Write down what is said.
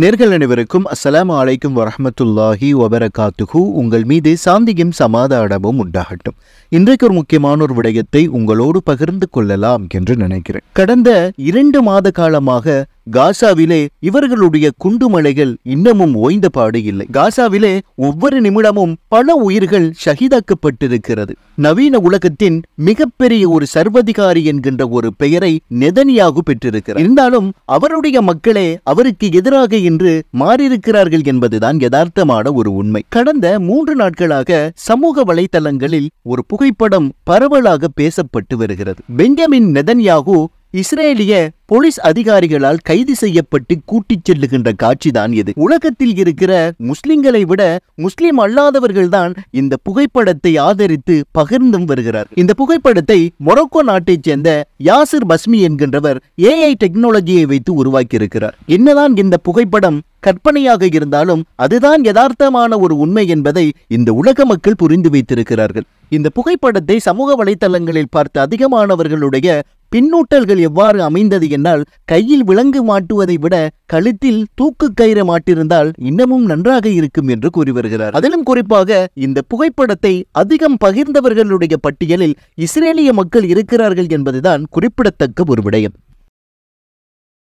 நேர்கள் அனைவருக்கும் அஸ்லாம் அலைக்கும் வரமத்துல்லாஹி வபரகாத்துஹு உங்கள் மீது சாந்தியும் சமாதானமும் உண்டாகட்டும் இன்றைக்கு ஒரு முக்கியமான ஒரு விடயத்தை உங்களோடு பகிர்ந்து கொள்ளலாம் என்று நினைக்கிறேன் கடந்த இரண்டு மாத காலமாக காசாவிலே இவர்களுடைய குண்டுமலைகள் இன்னமும் ஓய்ந்த பாடு இல்லை காசாவிலே ஒவ்வொரு நிமிடமும் பல உயிர்கள் ஷஹீதாக்கப்பட்டிருக்கிறது நவீன உலகத்தின் மிகப்பெரிய ஒரு சர்வதிகாரி என்கின்ற ஒரு பெயரை நெதனியாக பெற்றிருக்கிறார் இருந்தாலும் அவருடைய மக்களே அவருக்கு எதிராக இன்று மாறியிருக்கிறார்கள் என்பதுதான் யதார்த்தமான ஒரு உண்மை கடந்த மூன்று நாட்களாக சமூக வலைதளங்களில் ஒரு புகைப்படம் பரவலாக பேசப்பட்டு வருகிறது பெஞ்சமின் நெதன்யாகு இஸ்ரேலிய போலீஸ் அதிகாரிகளால் கைது செய்யப்பட்டு கூட்டிச் செல்லுகின்ற காட்சிதான் இது உலகத்தில் இருக்கிற முஸ்லிம்களை விட முஸ்லிம் அல்லாதவர்கள்தான் இந்த புகைப்படத்தை ஆதரித்து பகிர்ந்தும் வருகிறார் இந்த புகைப்படத்தை மொரோக்கோ நாட்டைச் சேர்ந்த யாசிர் பஸ்மி என்கின்றவர் ஏஐ டெக்னாலஜியை வைத்து உருவாக்கியிருக்கிறார் என்னதான் இந்த புகைப்படம் கற்பனையாக இருந்தாலும் அதுதான் யதார்த்தமான ஒரு உண்மை என்பதை இந்த உலக மக்கள் புரிந்து வைத்திருக்கிறார்கள் இந்த புகைப்படத்தை சமூக வலைதளங்களில் பார்த்து அதிகமானவர்களுடைய பின்னூட்டல்கள் எவ்வாறு அமைந்தது என்றால் கையில் விலங்கு மாட்டுவதை விட கழுத்தில் தூக்கு கயிறு மாட்டிருந்தால் இன்னமும் நன்றாக இருக்கும் என்று கூறி வருகிறார் அதிலும் குறிப்பாக இந்த புகைப்படத்தை அதிகம் பகிர்ந்தவர்களுடைய பட்டியலில் இஸ்ரேலிய மக்கள் இருக்கிறார்கள் என்பதுதான் குறிப்பிடத்தக்க ஒரு விடயம்